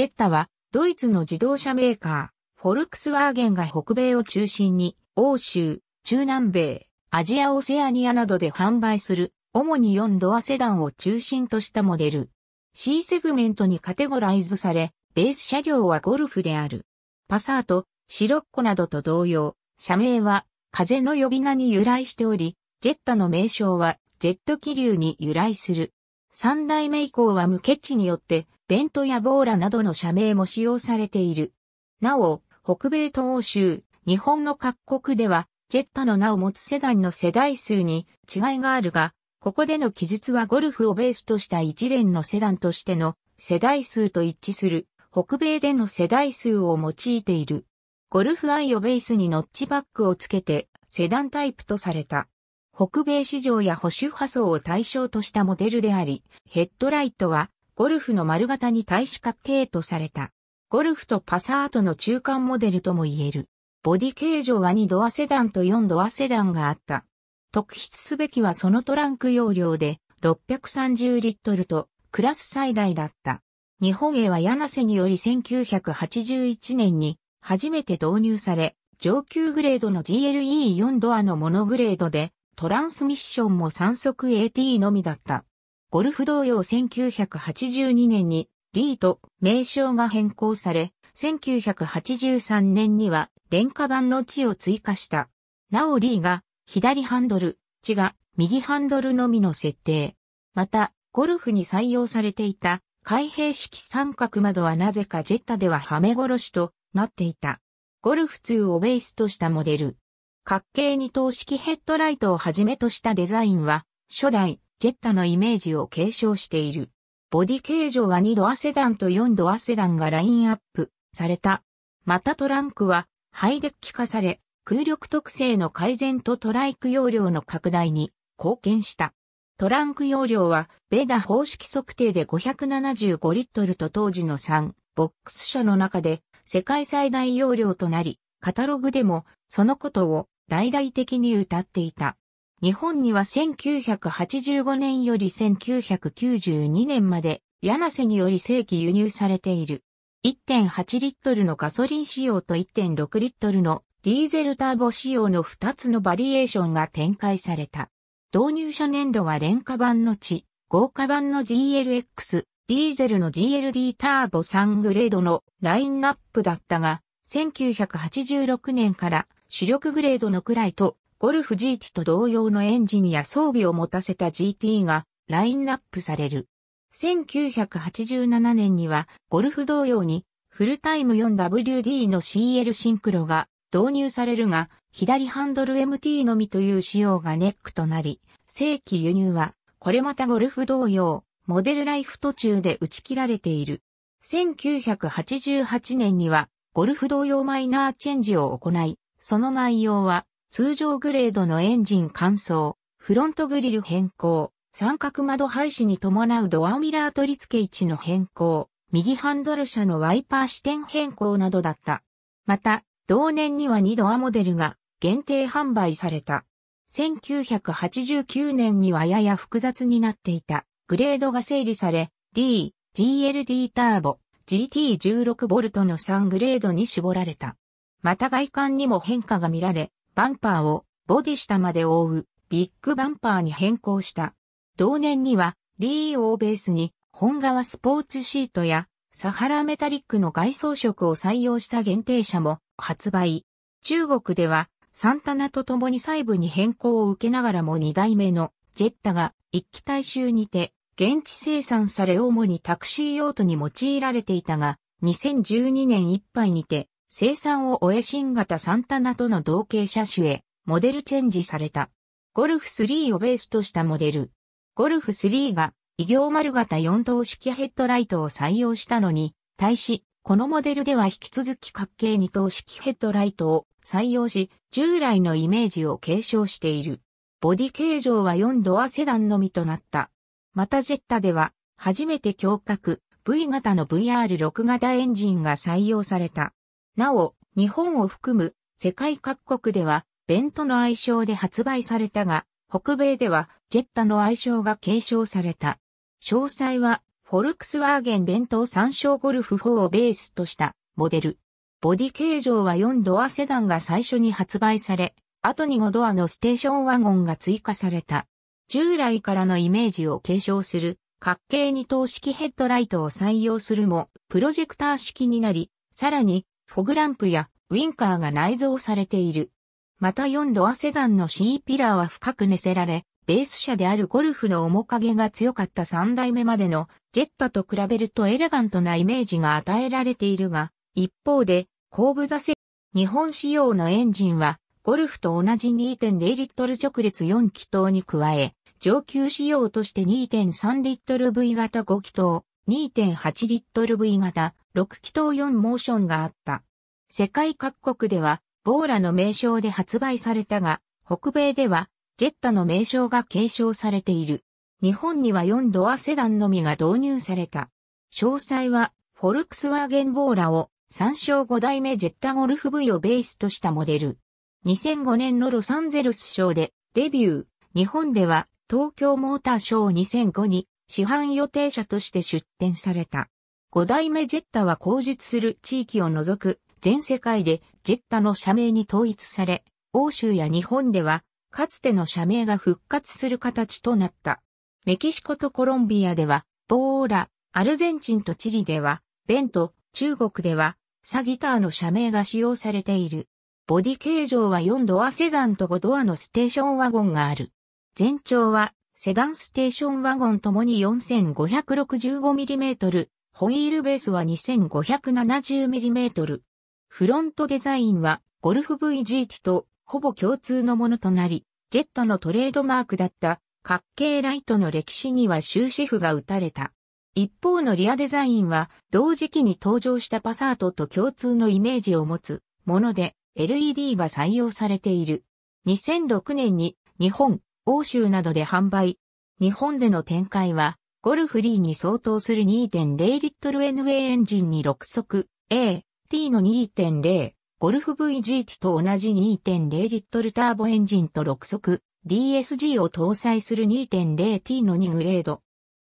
ジェッタは、ドイツの自動車メーカー、フォルクスワーゲンが北米を中心に、欧州、中南米、アジアオセアニアなどで販売する、主に4ドアセダンを中心としたモデル。C セグメントにカテゴライズされ、ベース車両はゴルフである。パサート、シロッコなどと同様、社名は風の呼び名に由来しており、ジェッタの名称はジェット気流に由来する。三代目以降は無欠地によってベントやボーラなどの社名も使用されている。なお、北米と欧州、日本の各国では、ジェッタの名を持つセダンの世代数に違いがあるが、ここでの記述はゴルフをベースとした一連のセダンとしての世代数と一致する北米での世代数を用いている。ゴルフアイをベースにノッチバックをつけてセダンタイプとされた。北米市場や保守派層を対象としたモデルであり、ヘッドライトはゴルフの丸型に対し角形とされた。ゴルフとパサートの中間モデルとも言える。ボディ形状は2ドアセダンと4ドアセダンがあった。特筆すべきはそのトランク容量で630リットルとクラス最大だった。日本へは柳瀬により1981年に初めて導入され、上級グレードの GLE4 ドアのモノグレードで、トランスミッションも3速 AT のみだった。ゴルフ同様1982年にリーと名称が変更され、1983年には廉価版の地を追加した。なおリーが左ハンドル、地が右ハンドルのみの設定。また、ゴルフに採用されていた開閉式三角窓はなぜかジェッタでははめ殺しとなっていた。ゴルフ2をベースとしたモデル。角形二等式ヘッドライトをはじめとしたデザインは、初代ジェッタのイメージを継承している。ボディ形状は2度アセダンと4度アセダンがラインアップされた。またトランクはハイデッキ化され、空力特性の改善とトライク容量の拡大に貢献した。トランク容量は、ベダ方式測定で575リットルと当時の3、ボックス車の中で世界最大容量となり、カタログでもそのことを大々的に歌っていた。日本には1985年より1992年まで、柳瀬により正規輸入されている。1.8リットルのガソリン仕様と1.6リットルのディーゼルターボ仕様の2つのバリエーションが展開された。導入初年度は廉価版の地、豪華版の GLX、ディーゼルの GLD ターボ3グレードのラインナップだったが、1986年から主力グレードのくらいとゴルフ GT と同様のエンジンや装備を持たせた GT がラインナップされる。1987年にはゴルフ同様にフルタイム 4WD の CL シンクロが導入されるが、左ハンドル MT のみという仕様がネックとなり、正規輸入は、これまたゴルフ同様、モデルライフ途中で打ち切られている。1988年には、ゴルフ同様マイナーチェンジを行い、その内容は、通常グレードのエンジン乾燥、フロントグリル変更、三角窓廃止に伴うドアミラー取り付け位置の変更、右ハンドル車のワイパー視点変更などだった。また、同年には2ドアモデルが限定販売された。1989年にはやや複雑になっていた。グレードが整理され、D、GLD ターボ、GT16V の3グレードに絞られた。また外観にも変化が見られ、バンパーをボディ下まで覆うビッグバンパーに変更した。同年にはリーーベースに本革スポーツシートやサハラメタリックの外装色を採用した限定車も発売。中国ではサンタナと共に細部に変更を受けながらも2代目のジェッタが一機体衆にて現地生産され主にタクシー用途に用いられていたが2012年いっぱいにて生産を終え新型サンタナとの同型車種へモデルチェンジされた。ゴルフ3をベースとしたモデル。ゴルフ3が異形丸型4灯式ヘッドライトを採用したのに、対し、このモデルでは引き続き角形2灯式ヘッドライトを採用し、従来のイメージを継承している。ボディ形状は4ドアセダンのみとなった。またジェッタでは、初めて胸郭 V 型の VR6 型エンジンが採用された。なお、日本を含む世界各国では、ベントの愛称で発売されたが、北米ではジェッタの愛称が継承された。詳細は、フォルクスワーゲンベント参照ゴルフ4をベースとしたモデル。ボディ形状は4ドアセダンが最初に発売され、後に5ドアのステーションワゴンが追加された。従来からのイメージを継承する、角形二等式ヘッドライトを採用するも、プロジェクター式になり、さらにフォグランプやウィンカーが内蔵されている。また4ドアセダンの C ピラーは深く寝せられ、ベース車であるゴルフの面影が強かった3代目までのジェッタと比べるとエレガントなイメージが与えられているが、一方で、後部座席、日本仕様のエンジンは、ゴルフと同じ2.0リットル直列4気筒に加え、上級仕様として2.3リットル V 型5気筒、2.8リットル V 型、6気筒4モーションがあった。世界各国では、ボーラの名称で発売されたが、北米では、ジェッタの名称が継承されている。日本には4ドアセダンのみが導入された。詳細は、フォルクスワーゲンボーラを参照5代目ジェッタゴルフ V をベースとしたモデル。2005年のロサンゼルス賞でデビュー。日本では東京モーターショー2005に市販予定車として出展された。5代目ジェッタは口述する地域を除く全世界でジェッタの社名に統一され、欧州や日本ではかつての社名が復活する形となった。メキシコとコロンビアではボーラ、アルゼンチンとチリではベント、中国ではサギターの社名が使用されている。ボディ形状は4ドアセダンと5ドアのステーションワゴンがある。全長はセダンステーションワゴンともに 4565mm ホイールベースは 2570mm。フロントデザインはゴルフ VGT とほぼ共通のものとなり、ジェットのトレードマークだった角形ライトの歴史には終止符が打たれた。一方のリアデザインは同時期に登場したパサートと共通のイメージを持つもので LED が採用されている。2006年に日本、欧州などで販売。日本での展開はゴルフリーに相当する2 0ル n a エンジンに6速 A、T の2.0、ゴルフ VGT と同じ2 0ルターボエンジンと6速 DSG を搭載する 2.0T の2グレード。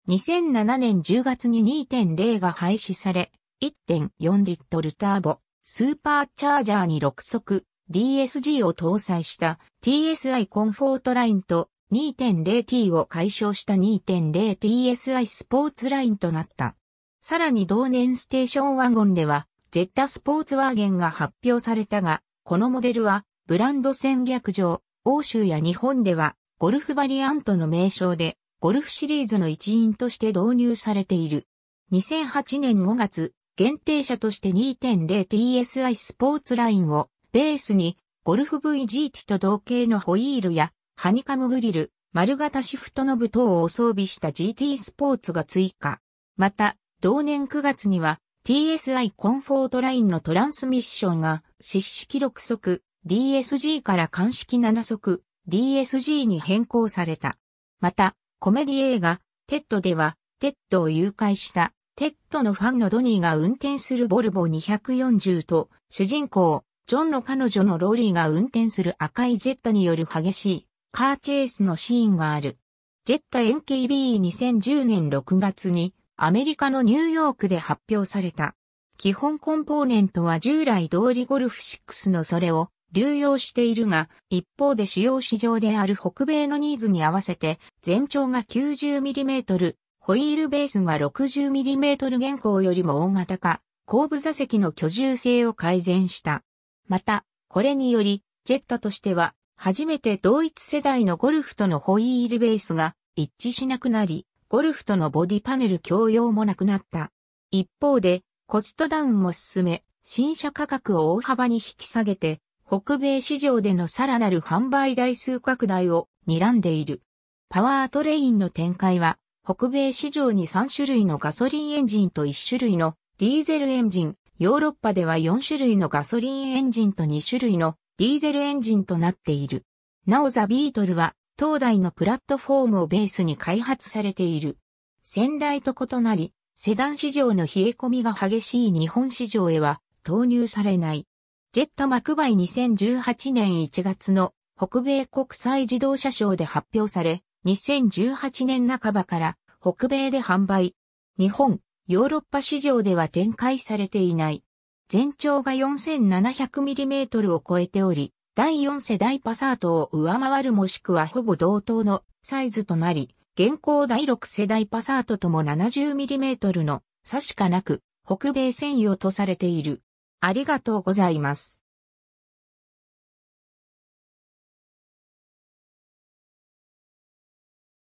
2007年10月に2.0が廃止され、1.4リットルターボ、スーパーチャージャーに6速、DSG を搭載した TSI コンフォートラインと 2.0T を解消した 2.0TSI スポーツラインとなった。さらに同年ステーションワゴンでは、ジェッタスポーツワーゲンが発表されたが、このモデルは、ブランド戦略上、欧州や日本では、ゴルフバリアントの名称で、ゴルフシリーズの一員として導入されている。2008年5月、限定車として 2.0TSI スポーツラインをベースにゴルフ VGT と同型のホイールやハニカムグリル、丸型シフトノブ等を装備した GT スポーツが追加。また、同年9月には TSI コンフォートラインのトランスミッションが湿式6速 DSG から鑑識7速 DSG に変更された。また、コメディ映画、テッドでは、テッドを誘拐したテッドのファンのドニーが運転するボルボ240と、主人公、ジョンの彼女のローリーが運転する赤いジェッタによる激しいカーチェイスのシーンがある。ジェッタ NKB2010 年6月にアメリカのニューヨークで発表された。基本コンポーネントは従来通りゴルフ6のそれを流用しているが、一方で主要市場である北米のニーズに合わせて、全長が 90mm、ホイールベースが 60mm 現行よりも大型化、後部座席の居住性を改善した。また、これにより、ジェッタとしては初めて同一世代のゴルフとのホイールベースが一致しなくなり、ゴルフとのボディパネル共用もなくなった。一方で、コストダウンも進め、新車価格を大幅に引き下げて、北米市場でのさらなる販売台数拡大を睨んでいる。パワートレインの展開は、北米市場に3種類のガソリンエンジンと1種類のディーゼルエンジン、ヨーロッパでは4種類のガソリンエンジンと2種類のディーゼルエンジンとなっている。なおザ・ビートルは、当代のプラットフォームをベースに開発されている。先代と異なり、セダン市場の冷え込みが激しい日本市場へは投入されない。ジェット・マクバイ2018年1月の北米国際自動車賞で発表され、2018年半ばから北米で販売。日本、ヨーロッパ市場では展開されていない。全長が 4700mm を超えており、第4世代パサートを上回るもしくはほぼ同等のサイズとなり、現行第6世代パサートとも 70mm の差しかなく、北米専用とされている。ありがとうございます。